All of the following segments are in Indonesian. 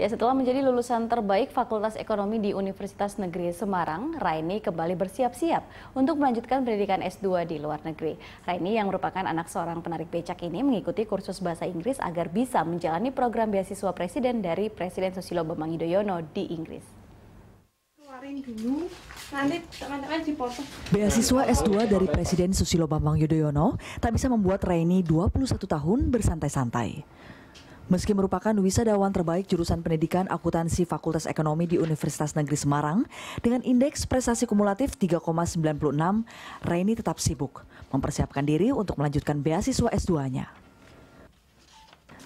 Ya, setelah menjadi lulusan terbaik Fakultas Ekonomi di Universitas Negeri Semarang, Raini kembali bersiap-siap untuk melanjutkan pendidikan S2 di luar negeri. Raini yang merupakan anak seorang penarik becak ini mengikuti kursus bahasa Inggris agar bisa menjalani program beasiswa presiden dari Presiden Susilo Bambang Yudhoyono di Inggris. Beasiswa S2 dari Presiden Susilo Bambang Yudhoyono tak bisa membuat Raini 21 tahun bersantai-santai. Meski merupakan wisadawan terbaik jurusan pendidikan akuntansi Fakultas Ekonomi di Universitas Negeri Semarang, dengan indeks prestasi kumulatif 3,96, Reni tetap sibuk mempersiapkan diri untuk melanjutkan beasiswa S2-nya.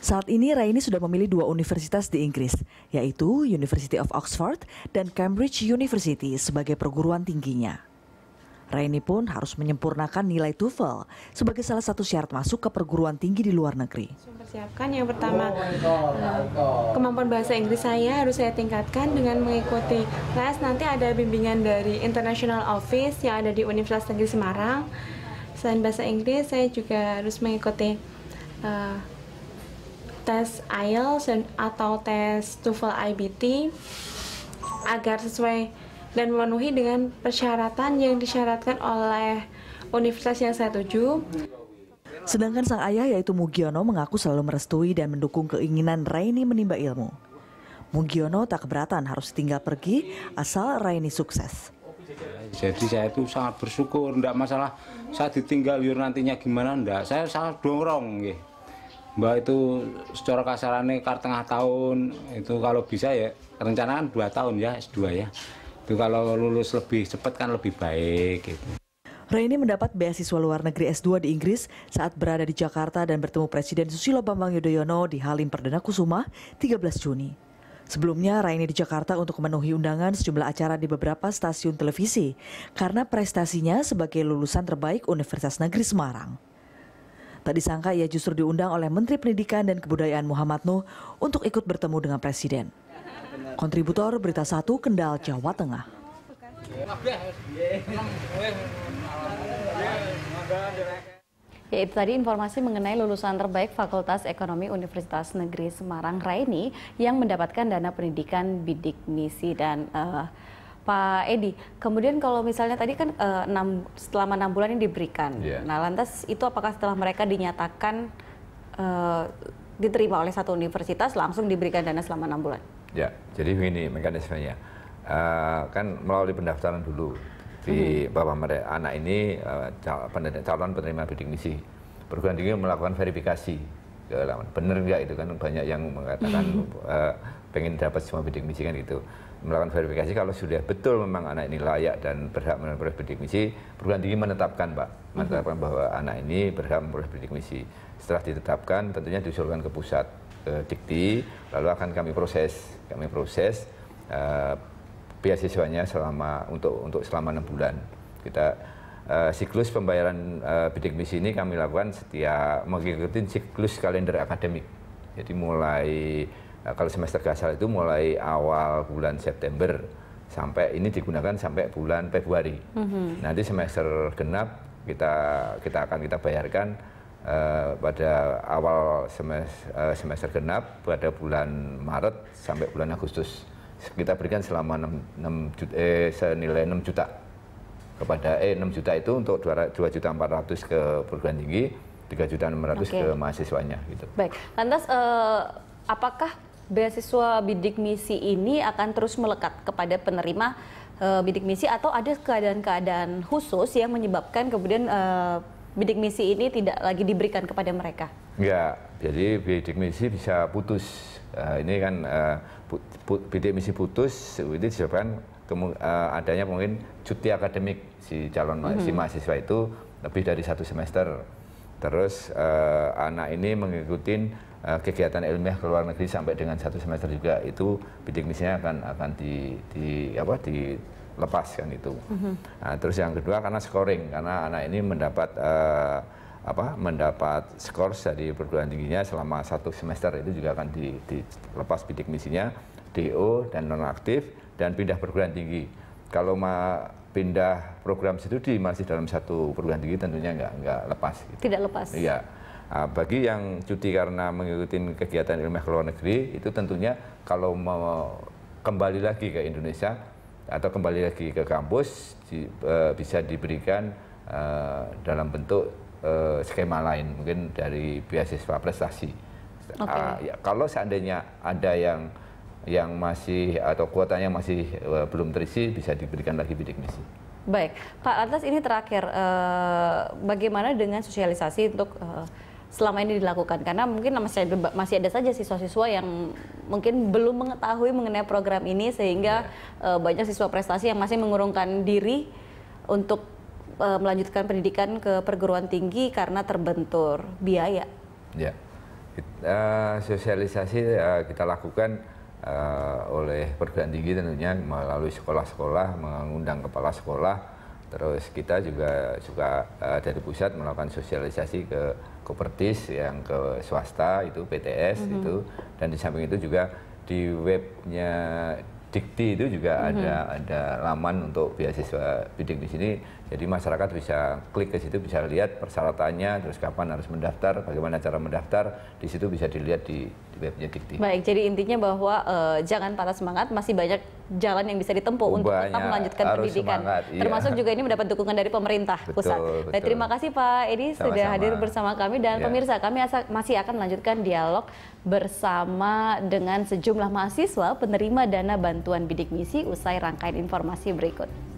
Saat ini Raini sudah memilih dua universitas di Inggris, yaitu University of Oxford dan Cambridge University sebagai perguruan tingginya. Raini pun harus menyempurnakan nilai TOEFL sebagai salah satu syarat masuk ke perguruan tinggi di luar negeri. Persiapkan yang pertama kemampuan bahasa Inggris saya harus saya tingkatkan dengan mengikuti les. Nanti ada bimbingan dari International Office yang ada di Universitas Negeri Semarang. Selain bahasa Inggris, saya juga harus mengikuti uh, tes IELTS atau tes TOEFL IBT agar sesuai dan memenuhi dengan persyaratan yang disyaratkan oleh universitas yang saya tuju. Sedangkan sang ayah yaitu Mugiono mengaku selalu merestui dan mendukung keinginan Raini menimba ilmu. Mugiono tak keberatan harus tinggal pergi asal Raini sukses. Jadi saya itu sangat bersyukur, tidak masalah saya ditinggal yur nantinya gimana enggak. Saya sangat dorong gitu. Mbak itu secara kasarannya kar tengah tahun itu kalau bisa ya rencanaan dua tahun ya S2 ya. Itu kalau lulus lebih cepat kan lebih baik gitu. Raini mendapat beasiswa luar negeri S2 di Inggris saat berada di Jakarta dan bertemu Presiden Susilo Bambang Yudhoyono di Halim Perdana Kusuma 13 Juni. Sebelumnya, Raini di Jakarta untuk memenuhi undangan sejumlah acara di beberapa stasiun televisi karena prestasinya sebagai lulusan terbaik Universitas Negeri Semarang. Tak disangka ia justru diundang oleh Menteri Pendidikan dan Kebudayaan Muhammad Nuh untuk ikut bertemu dengan Presiden. Kontributor Berita Satu Kendal, Jawa Tengah. Ya, itu tadi informasi mengenai lulusan terbaik Fakultas Ekonomi Universitas Negeri Semarang Raini yang mendapatkan dana pendidikan bidik misi dan uh, Pak Edi, kemudian kalau misalnya tadi kan uh, eh, 6, selama enam bulan ini diberikan, yeah. nah lantas itu apakah setelah mereka dinyatakan uh, diterima oleh satu universitas langsung diberikan dana selama enam bulan? Ya, jadi begini mekanismenya. Uh, kan melalui pendaftaran dulu di hmm. mereka anak ini uh, calon penerima bidik misi. Perguruan tinggi melakukan verifikasi ke laman. Benar nggak itu kan banyak yang mengatakan uh, pengen dapat semua bidik misi kan gitu. Melakukan verifikasi kalau sudah betul memang anak ini layak dan berhak memperoleh bidik misi, perguruan tinggi menetapkan Pak, mhm. menetapkan bahwa anak ini berhak memperoleh bidik misi. Setelah ditetapkan tentunya diusulkan ke pusat uh, dikti, lalu akan kami proses, kami proses uh, beasiswanya selama untuk untuk selama enam bulan. Kita uh, siklus pembayaran uh, bidik misi ini kami lakukan setiap mengikuti siklus kalender akademik. Jadi mulai uh, kalau semester gasal itu mulai awal bulan September sampai ini digunakan sampai bulan Februari. Mm -hmm. Nanti semester genap kita kita akan kita bayarkan uh, pada awal semester, uh, semester genap pada bulan Maret sampai bulan Agustus kita berikan selama 6, 6 juta, eh, senilai 6 juta kepada eh 6 juta itu untuk 2 juta 400 ke perguruan tinggi 3 juta 600 okay. ke mahasiswanya gitu. Baik. Lantas uh, apakah beasiswa bidik misi ini akan terus melekat kepada penerima eh, bidik misi atau ada keadaan-keadaan khusus yang menyebabkan kemudian bidik misi ini tidak lagi diberikan kepada mereka? Ya, jadi bidik misi bisa putus. Uh, ini kan uh, bidik misi putus itu disebabkan kemu, uh, adanya mungkin cuti akademik si calon mm -hmm. si mhm. mahasiswa itu lebih dari satu semester. Terus uh, anak ini mengikuti uh, kegiatan ilmiah ke luar negeri sampai dengan satu semester juga itu bidik misinya akan akan di, di apa di lepas kan itu. Mm-hmm. Nah, terus yang kedua karena scoring karena anak ini mendapat uh, apa mendapat skor dari perguruan tingginya selama satu semester itu juga akan di, dilepas bidik misinya DO dan nonaktif dan pindah perguruan tinggi. Kalau ma pindah program studi masih dalam satu perguruan tinggi tentunya nggak nggak lepas. Gitu. Tidak lepas. Iya. Nah, bagi yang cuti karena mengikuti kegiatan ilmiah ke luar negeri itu tentunya kalau mau kembali lagi ke Indonesia atau kembali lagi ke kampus di, uh, bisa diberikan uh, dalam bentuk uh, skema lain mungkin dari beasiswa prestasi. Okay. Uh, ya, kalau seandainya ada yang yang masih atau kuotanya masih uh, belum terisi bisa diberikan lagi bidik misi. Baik, Pak Atlas ini terakhir uh, bagaimana dengan sosialisasi untuk uh, selama ini dilakukan karena mungkin masih ada, masih ada saja siswa-siswa yang mungkin belum mengetahui mengenai program ini sehingga yeah. Iya. uh, banyak siswa prestasi yang masih mengurungkan diri untuk uh, melanjutkan pendidikan ke perguruan tinggi karena terbentur biaya. Ya, yeah. uh, sosialisasi uh, kita lakukan uh, oleh perguruan tinggi tentunya melalui sekolah-sekolah mengundang kepala sekolah Terus kita juga suka uh, dari pusat melakukan sosialisasi ke Kopertis yang ke swasta itu PTS mm -hmm. itu dan di samping itu juga di webnya Dikti itu juga mm-hmm. ada ada laman untuk beasiswa bidik di sini. Jadi masyarakat bisa klik ke situ bisa lihat persyaratannya, terus kapan harus mendaftar, bagaimana cara mendaftar, di situ bisa dilihat di, di webnya Dikti. Baik, jadi intinya bahwa uh, jangan patah semangat, masih banyak jalan yang bisa ditempuh untuk tetap melanjutkan pendidikan. Semangat, iya. Termasuk juga ini mendapat dukungan dari pemerintah betul, pusat. Betul. terima kasih Pak Edi Sama-sama. sudah hadir bersama kami dan ya. pemirsa kami masih akan melanjutkan dialog bersama dengan sejumlah mahasiswa penerima dana bantuan bantuan bidik misi usai rangkaian informasi berikut.